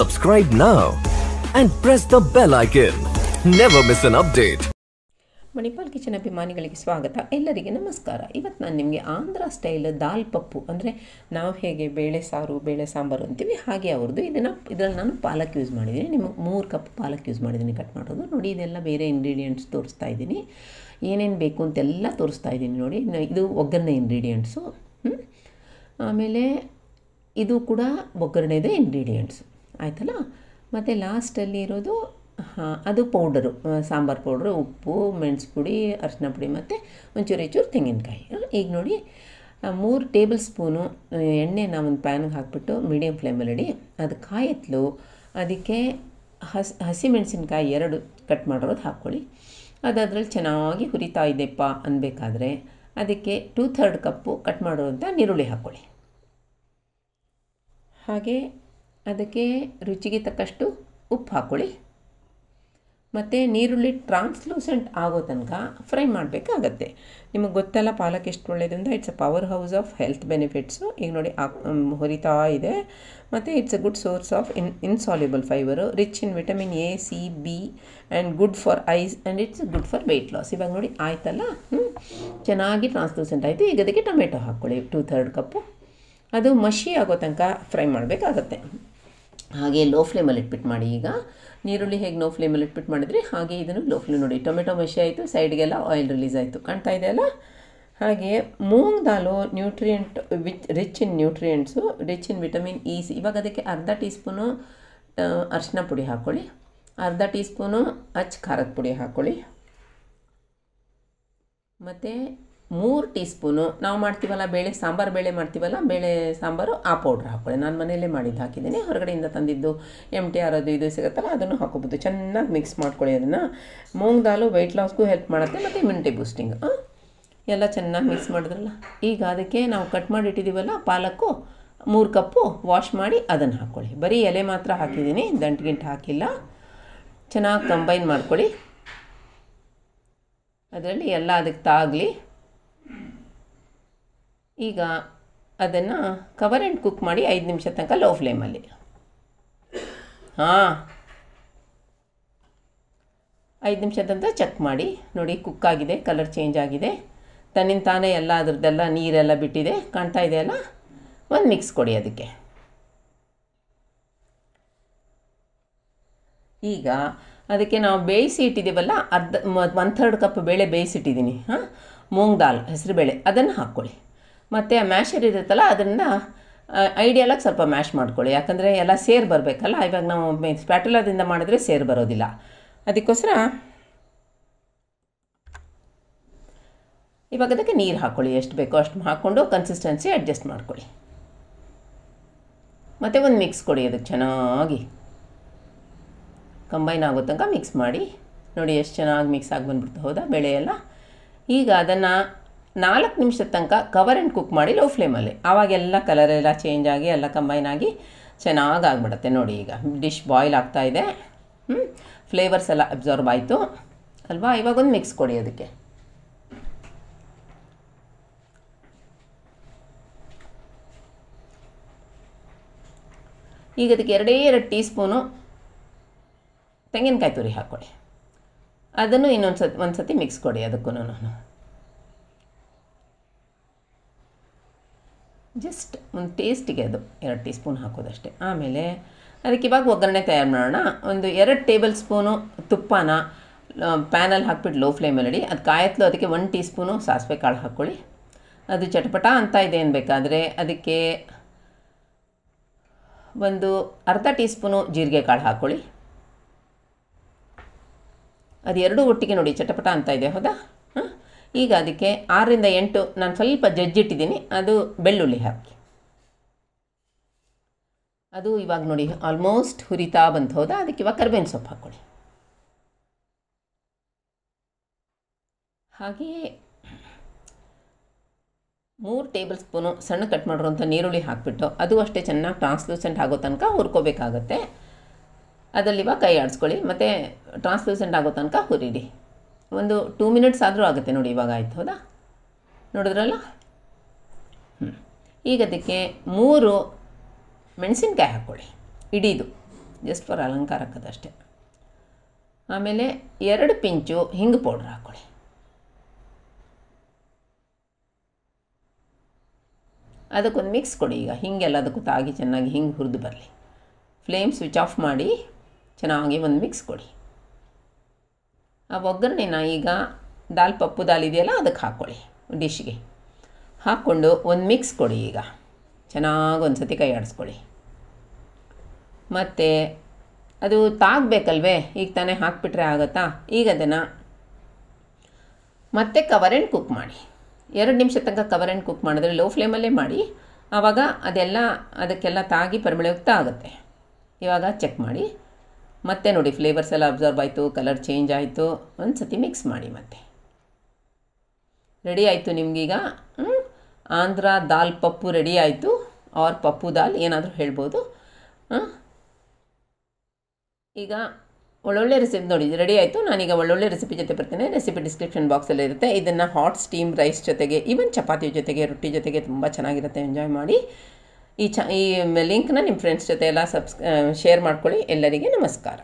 Subscribe now and press the bell icon. Never miss an update. Manipal kitchen ಅಭಿಮಾನಿಗಳಿಗೆ ಸ್ವಾಗತ ಎಲ್ಲರಿಗೆ ನಮಸ್ಕಾರ ಇವತ್ತು ನಾನು ನಿಮಗೆ ಆಂಧ್ರ ಸ್ಟೈಲ್ ದಾಲ್ ಪಪ್ಪು ಅಂದರೆ ನಾವು ಹೇಗೆ ಬೇಳೆ ಸಾರು ಬೇಳೆ ಸಾಂಬಾರು ಅಂತೀವಿ ಹಾಗೆ ಅವ್ರದ್ದು ಇದನ್ನು ಇದರಲ್ಲಿ ನಾನು ಪಾಲಕ್ ಯೂಸ್ ಮಾಡಿದ್ದೀನಿ ನಿಮಗೆ ಮೂರು ಕಪ್ ಪಾಲಕ್ ಯೂಸ್ ಮಾಡಿದ್ದೀನಿ ಕಟ್ ಮಾಡೋದು ನೋಡಿ ಇದೆಲ್ಲ ಬೇರೆ ಇಂಗ್ರೀಡಿಯೆಂಟ್ಸ್ ತೋರಿಸ್ತಾ ಇದ್ದೀನಿ ಏನೇನು ಬೇಕು ಅಂತೆಲ್ಲ ತೋರಿಸ್ತಾ ಇದ್ದೀನಿ ನೋಡಿ ಇದು ಒಗ್ಗರಣೆ ಇಂಗ್ರೀಡಿಯೆಂಟ್ಸು ಆಮೇಲೆ ಇದು ಕೂಡ ಒಗ್ಗರಣೆದ ಇಂಗ್ರೀಡಿಯೆಂಟ್ಸು ಆಯಿತಲ್ಲ ಮತ್ತು ಲಾಸ್ಟಲ್ಲಿ ಇರೋದು ಹಾಂ ಅದು ಪೌಡರು ಸಾಂಬಾರು ಪೌಡ್ರು ಉಪ್ಪು ಮೆಣಸು ಪುಡಿ ಅರಿಶಿನ ಪುಡಿ ಮತ್ತು ಒಂಚೂರು ಹೆಚ್ಚೂರು ತೆಂಗಿನಕಾಯಿ ಈಗ ನೋಡಿ ಮೂರು ಟೇಬಲ್ ಸ್ಪೂನು ನಾವು ಒಂದು ಪ್ಯಾನ್ಗೆ ಹಾಕಿಬಿಟ್ಟು ಮೀಡಿಯಮ್ ಫ್ಲೇಮಲ್ಲಿ ಇಡಿ ಅದು ಕಾಯತ್ಲು ಅದಕ್ಕೆ ಹಸಿ ಹಸಿಮೆಣಸಿನ್ಕಾಯಿ ಎರಡು ಕಟ್ ಮಾಡಿರೋದು ಹಾಕ್ಕೊಳ್ಳಿ ಅದು ಅದರಲ್ಲಿ ಚೆನ್ನಾಗಿ ಹುರಿತಾ ಇದೆಪ್ಪ ಅನ್ನಬೇಕಾದ್ರೆ ಅದಕ್ಕೆ ಟೂ ಥರ್ಡ್ ಕಪ್ಪು ಕಟ್ ಮಾಡಿರೋಂಥ ನೀರುಳ್ಳಿ ಹಾಕ್ಕೊಳ್ಳಿ ಹಾಗೆ ಅದಕ್ಕೆ ರುಚಿಗೆ ತಕ್ಕಷ್ಟು ಉಪ್ಪು ಹಾಕ್ಕೊಳ್ಳಿ ಮತ್ತು ನೀರುಳ್ಳಿ ಟ್ರಾನ್ಸ್ಲೂಸೆಂಟ್ ಆಗೋ ತನಕ ಫ್ರೈ ಮಾಡಬೇಕಾಗತ್ತೆ ನಿಮಗೆ ಗೊತ್ತಲ್ಲ ಪಾಲಕ್ ಎಷ್ಟು ಒಳ್ಳೆಯದು it's a power house of health benefits ಈಗ ನೋಡಿ ಹೊರಿತಾ ಇದೆ ಮತ್ತು it's a good source of in insoluble fibre rich in vitamin A C B and good for eyes and it's good for weight loss ಇವಾಗ ನೋಡಿ ಆಯ್ತಲ್ಲ ಹ್ಞೂ ಚೆನ್ನಾಗಿ ಟ್ರಾನ್ಸ್ಲೂಸೆಂಟ್ ಆಯಿತು ಈಗ ಅದಕ್ಕೆ ಟೊಮೆಟೊ ಹಾಕ್ಕೊಳ್ಳಿ ಟೂ ಥರ್ಡ್ ಕಪ್ಪು ಅದು ಮಷಿ ಆಗೋ ತನಕ ಫ್ರೈ ಮಾಡಬೇಕಾಗತ್ತೆ ಹಾಗೆ ಲೋ ಫ್ಲೇಮಲ್ಲಿ ಇಟ್ಬಿಟ್ಟು ಮಾಡಿ ಈಗ ನೀರುಳ್ಳಿ ಹೇಗೆ ನೋ ಫ್ಲೇಮಲ್ಲಿ ಇಟ್ಬಿಟ್ಟು ಮಾಡಿದರೆ ಹಾಗೆ ಇದನ್ನು ಲೋ ಫ್ಲೇಮ್ ನೋಡಿ ಟೊಮೆಟೊ ಮಶಿ ಆಯಿತು ಸೈಡ್ಗೆಲ್ಲ ಆಯಿಲ್ ರಿಲೀಸ್ ಆಯಿತು ಕಾಣ್ತಾ ಇದೆಯಲ್ಲ ಹಾಗೆ moong dal nutrient which rich in nutrients rich in vitamin is ಇವಾಗ ಅದಕ್ಕೆ ಅರ್ಧ ಟೀ ಸ್ಪೂನು ಅರಿಶಿನ ಪುಡಿ ಹಾಕ್ಕೊಳ್ಳಿ ಅರ್ಧ ಟೀ ಸ್ಪೂನು ಅಚ್ಚ ಖಾರದ ಪುಡಿ ಹಾಕ್ಕೊಳ್ಳಿ ಮತ್ತು ಮೂರು ಟೀ ಸ್ಪೂನು ನಾವು ಮಾಡ್ತೀವಲ್ಲ ಬೇಳೆ ಸಾಂಬಾರು ಬೇಳೆ ಮಾಡ್ತೀವಲ್ಲ ಬೇಳೆ ಸಾಂಬಾರು ಆ ಪೌಡ್ರ್ ಹಾಕ್ಕೊಳ್ಳಿ ನಾನು ಮನೆಯಲ್ಲೇ ಮಾಡಿದ್ದು ಹಾಕಿದ್ದೀನಿ ಹೊರಗಡೆಯಿಂದ ತಂದಿದ್ದು ಆರ್ ಆರೋದು ಇದು ಸಿಗುತ್ತಲ್ಲ ಅದನ್ನು ಹಾಕೋಬೋದು ಚೆನ್ನಾಗಿ ಮಿಕ್ಸ್ ಮಾಡ್ಕೊಳ್ಳಿ ಅದನ್ನು ಮೂಂಗ್ದಾಲು ದಾಲು ವೆಯ್ಟ್ ಲಾಸ್ಗೂ ಹೆಲ್ಪ್ ಮಾಡುತ್ತೆ ಮತ್ತು ಇಮ್ಯುನಿಟಿ ಬೂಸ್ಟಿಂಗ್ ಎಲ್ಲ ಚೆನ್ನಾಗಿ ಮಿಕ್ಸ್ ಮಾಡಿದ್ರಲ್ಲ ಈಗ ಅದಕ್ಕೆ ನಾವು ಕಟ್ ಮಾಡಿ ಇಟ್ಟಿದ್ದೀವಲ್ಲ ಪಾಲಕ್ಕು ಮೂರು ಕಪ್ಪು ವಾಶ್ ಮಾಡಿ ಅದನ್ನು ಹಾಕ್ಕೊಳ್ಳಿ ಬರೀ ಎಲೆ ಮಾತ್ರ ಹಾಕಿದ್ದೀನಿ ದಂಟ್ಗಿಂಟು ಹಾಕಿಲ್ಲ ಚೆನ್ನಾಗಿ ಕಂಬೈನ್ ಮಾಡ್ಕೊಳ್ಳಿ ಅದರಲ್ಲಿ ಎಲ್ಲ ಅದಕ್ಕೆ ತಾಗಲಿ ಈಗ ಅದನ್ನು ಕವರ್ ಆ್ಯಂಡ್ ಕುಕ್ ಮಾಡಿ ಐದು ನಿಮಿಷ ತನಕ ಲೋ ಫ್ಲೇಮಲ್ಲಿ ಹಾಂ ಐದು ನಿಮಿಷ ತನಕ ಚೆಕ್ ಮಾಡಿ ನೋಡಿ ಕುಕ್ ಆಗಿದೆ ಕಲರ್ ಚೇಂಜ್ ಆಗಿದೆ ತನ್ನಿಂದ ತಾನೇ ಎಲ್ಲ ಅದರದ್ದೆಲ್ಲ ನೀರೆಲ್ಲ ಬಿಟ್ಟಿದೆ ಕಾಣ್ತಾ ಇದೆಯಲ್ಲ ಒಂದು ಮಿಕ್ಸ್ ಕೊಡಿ ಅದಕ್ಕೆ ಈಗ ಅದಕ್ಕೆ ನಾವು ಬೇಯಿಸಿ ಇಟ್ಟಿದ್ದೀವಲ್ಲ ಅರ್ಧ ಒನ್ ಥರ್ಡ್ ಕಪ್ ಬೇಳೆ ಬೇಯಿಸಿಟ್ಟಿದ್ದೀನಿ ಹಾಂ ಮೂಂಗ್ ದಾಲ್ ಹೆಸರು ಬೇಳೆ ಅದನ್ನು ಹಾಕ್ಕೊಳ್ಳಿ ಮತ್ತು ಆ ಮ್ಯಾಶರ್ ಇರುತ್ತಲ್ಲ ಅದನ್ನು ಐಡಿಯಲಾಗಿ ಸ್ವಲ್ಪ ಮ್ಯಾಶ್ ಮಾಡ್ಕೊಳ್ಳಿ ಯಾಕಂದರೆ ಎಲ್ಲ ಸೇರ್ ಬರಬೇಕಲ್ಲ ಇವಾಗ ನಾವು ಸ್ಪ್ಯಾಟುಲಾದಿಂದ ಮಾಡಿದ್ರೆ ಸೇರ್ ಬರೋದಿಲ್ಲ ಅದಕ್ಕೋಸ್ಕರ ಇವಾಗ ಅದಕ್ಕೆ ನೀರು ಹಾಕ್ಕೊಳ್ಳಿ ಎಷ್ಟು ಬೇಕೋ ಅಷ್ಟು ಹಾಕ್ಕೊಂಡು ಕನ್ಸಿಸ್ಟೆನ್ಸಿ ಅಡ್ಜಸ್ಟ್ ಮಾಡ್ಕೊಳ್ಳಿ ಮತ್ತು ಒಂದು ಮಿಕ್ಸ್ ಕೊಡಿ ಅದಕ್ಕೆ ಚೆನ್ನಾಗಿ ಕಂಬೈನ್ ಆಗೋ ತನಕ ಮಿಕ್ಸ್ ಮಾಡಿ ನೋಡಿ ಎಷ್ಟು ಚೆನ್ನಾಗಿ ಮಿಕ್ಸ್ ಆಗಿ ಬಂದ್ಬಿಡ್ತು ಹೌದಾ ಬೆಳೆ ಈಗ ಅದನ್ನು ನಾಲ್ಕು ನಿಮಿಷದ ತನಕ ಕವರ್ ಆ್ಯಂಡ್ ಕುಕ್ ಮಾಡಿ ಲೋ ಫ್ಲೇಮಲ್ಲಿ ಆವಾಗೆಲ್ಲ ಕಲರ್ ಎಲ್ಲ ಚೇಂಜ್ ಆಗಿ ಎಲ್ಲ ಕಂಬೈನ್ ಆಗಿ ಚೆನ್ನಾಗಿ ಆಗಿಬಿಡುತ್ತೆ ನೋಡಿ ಈಗ ಡಿಶ್ ಬಾಯ್ಲ್ ಆಗ್ತಾ ಇದೆ ಹ್ಞೂ ಫ್ಲೇವರ್ಸ್ ಎಲ್ಲ ಅಬ್ಸಾರ್ಬ್ ಆಯಿತು ಅಲ್ವಾ ಇವಾಗೊಂದು ಮಿಕ್ಸ್ ಕೊಡಿ ಅದಕ್ಕೆ ಈಗ ಅದಕ್ಕೆ ಎರಡೇ ಎರಡು ಟೀ ಸ್ಪೂನು ತೆಂಗಿನಕಾಯಿ ತುರಿ ಹಾಕ್ಕೊಡಿ ಅದನ್ನು ಇನ್ನೊಂದು ಸತಿ ಒಂದು ಸತಿ ಮಿಕ್ಸ್ ಕೊಡಿ ಅದಕ್ಕೂ ಜಸ್ಟ್ ಒಂದು ಟೇಸ್ಟಿಗೆ ಅದು ಎರಡು ಟೀ ಸ್ಪೂನ್ ಹಾಕೋದಷ್ಟೇ ಆಮೇಲೆ ಅದಕ್ಕೆ ಇವಾಗ ಒಗ್ಗರಣೆ ತಯಾರು ಮಾಡೋಣ ಒಂದು ಎರಡು ಟೇಬಲ್ ಸ್ಪೂನು ತುಪ್ಪನ ಪ್ಯಾನಲ್ಲಿ ಹಾಕ್ಬಿಟ್ಟು ಲೋ ಫ್ಲೇಮಲ್ಲಿ ಅದು ಕಾಯತ್ಲು ಅದಕ್ಕೆ ಒನ್ ಟೀ ಸ್ಪೂನು ಸಾಸಿವೆ ಕಾಳು ಹಾಕ್ಕೊಳ್ಳಿ ಅದು ಚಟಪಟ ಅಂತ ಇದೆ ಅನ್ಬೇಕಾದ್ರೆ ಅದಕ್ಕೆ ಒಂದು ಅರ್ಧ ಟೀ ಸ್ಪೂನು ಜೀರಿಗೆ ಕಾಳು ಹಾಕ್ಕೊಳ್ಳಿ ಅದು ಎರಡು ಒಟ್ಟಿಗೆ ನೋಡಿ ಚಟಪಟ ಅಂತ ಇದೆ ಹೌದಾ ಈಗ ಅದಕ್ಕೆ ಆರರಿಂದ ಎಂಟು ನಾನು ಸ್ವಲ್ಪ ಜಜ್ಜಿಟ್ಟಿದ್ದೀನಿ ಅದು ಬೆಳ್ಳುಳ್ಳಿ ಹಾಕಿ ಅದು ಇವಾಗ ನೋಡಿ ಆಲ್ಮೋಸ್ಟ್ ಹುರಿತಾ ಬಂತು ಹೌದಾ ಅದಕ್ಕೆ ಇವಾಗ ಕರ್ಬೇವಿನ ಸೊಪ್ಪು ಹಾಕ್ಕೊಳ್ಳಿ ಹಾಗೆಯೇ ಮೂರು ಟೇಬಲ್ ಸ್ಪೂನು ಸಣ್ಣ ಕಟ್ ಮಾಡಿರೋಂಥ ನೀರುಳ್ಳಿ ಹಾಕಿಬಿಟ್ಟು ಅದು ಅಷ್ಟೇ ಚೆನ್ನಾಗಿ ಟ್ರಾನ್ಸ್ಲೂಸೆಂಟ್ ಆಗೋ ತನಕ ಹುರ್ಕೋಬೇಕಾಗತ್ತೆ ಅದರಲ್ಲಿ ಇವಾಗ ಕೈ ಆಡಿಸ್ಕೊಳ್ಳಿ ಮತ್ತು ಟ್ರಾನ್ಸ್ಲೂಸೆಂಟ್ ಆಗೋ ತನಕ ಹುರಿಡಿ ಒಂದು ಟೂ ಮಿನಿಟ್ಸ್ ಆದರೂ ಆಗುತ್ತೆ ನೋಡಿ ಇವಾಗ ಆಯ್ತು ಹೌದಾ ನೋಡಿದ್ರಲ್ಲ ಹ್ಞೂ ಈಗ ಅದಕ್ಕೆ ಮೂರು ಮೆಣಸಿನ್ಕಾಯಿ ಹಾಕ್ಕೊಳ್ಳಿ ಇಡೀದು ಜಸ್ಟ್ ಫಾರ್ ಅಲಂಕಾರಕ್ಕದಷ್ಟೇ ಆಮೇಲೆ ಎರಡು ಪಿಂಚು ಹಿಂಗೆ ಪೌಡ್ರ್ ಹಾಕ್ಕೊಳ್ಳಿ ಅದಕ್ಕೊಂದು ಮಿಕ್ಸ್ ಕೊಡಿ ಈಗ ಹಿಂಗೆಲ್ಲ ಅದಕ್ಕೂ ತಾಗಿ ಚೆನ್ನಾಗಿ ಹಿಂಗೆ ಹುರಿದು ಬರಲಿ ಫ್ಲೇಮ್ ಸ್ವಿಚ್ ಆಫ್ ಮಾಡಿ ಚೆನ್ನಾಗಿ ಒಂದು ಮಿಕ್ಸ್ ಕೊಡಿ ಆ ಒಗ್ಗರಣೆನ ಈಗ ದಾಲ್ ಪಪ್ಪು ದಾಲ್ ಇದೆಯಲ್ಲ ಅದಕ್ಕೆ ಹಾಕ್ಕೊಳ್ಳಿ ಡಿಶ್ಗೆ ಹಾಕ್ಕೊಂಡು ಒಂದು ಮಿಕ್ಸ್ ಕೊಡಿ ಈಗ ಚೆನ್ನಾಗಿ ಒಂದು ಸತಿ ಕೈ ಆಡಿಸ್ಕೊಳ್ಳಿ ಮತ್ತು ಅದು ತಾಗಬೇಕಲ್ವೇ ಈಗ ತಾನೇ ಹಾಕಿಬಿಟ್ರೆ ಆಗುತ್ತಾ ಈಗ ಅದನ್ನು ಮತ್ತೆ ಕವರ್ ಆ್ಯಂಡ್ ಕುಕ್ ಮಾಡಿ ಎರಡು ನಿಮಿಷ ತನಕ ಕವರ್ ಆ್ಯಂಡ್ ಕುಕ್ ಮಾಡಿದ್ರೆ ಲೋ ಫ್ಲೇಮಲ್ಲೇ ಮಾಡಿ ಆವಾಗ ಅದೆಲ್ಲ ಅದಕ್ಕೆಲ್ಲ ತಾಗಿ ಪರಿಮಳಯುಕ್ತ ಆಗುತ್ತೆ ಇವಾಗ ಚೆಕ್ ಮಾಡಿ ಮತ್ತೆ ನೋಡಿ ಫ್ಲೇವರ್ಸ್ ಎಲ್ಲ ಅಬ್ಸರ್ವ್ ಆಯಿತು ಕಲರ್ ಚೇಂಜ್ ಆಯಿತು ಒಂದು ಸತಿ ಮಿಕ್ಸ್ ಮಾಡಿ ಮತ್ತೆ ರೆಡಿ ಆಯಿತು ನಿಮಗೀಗ ಆಂಧ್ರ ದಾಲ್ ಪಪ್ಪು ರೆಡಿ ಆಯಿತು ಆರ್ ಪಪ್ಪು ದಾಲ್ ಏನಾದರೂ ಹೇಳ್ಬೋದು ಈಗ ಒಳ್ಳೊಳ್ಳೆ ರೆಸಿಪಿ ನೋಡಿ ರೆಡಿ ಆಯಿತು ನಾನೀಗ ಒಳ್ಳೊಳ್ಳೆ ರೆಸಿಪಿ ಜೊತೆ ಬರ್ತೇನೆ ರೆಸಿಪಿ ಡಿಸ್ಕ್ರಿಪ್ಷನ್ ಬಾಕ್ಸಲ್ಲಿ ಇರುತ್ತೆ ಇದನ್ನು ಹಾಟ್ ಸ್ಟೀಮ್ ರೈಸ್ ಜೊತೆಗೆ ಈವನ್ ಚಪಾತಿ ಜೊತೆಗೆ ರೊಟ್ಟಿ ಜೊತೆಗೆ ತುಂಬ ಚೆನ್ನಾಗಿರುತ್ತೆ ಎಂಜಾಯ್ ಮಾಡಿ ಈ ಚ ಈ ಲಿಂಕ್ನ ನಿಮ್ಮ ಫ್ರೆಂಡ್ಸ್ ಜೊತೆ ಎಲ್ಲ ಸಬ್ಸ್ ಶೇರ್ ಮಾಡ್ಕೊಳ್ಳಿ ಎಲ್ಲರಿಗೆ ನಮಸ್ಕಾರ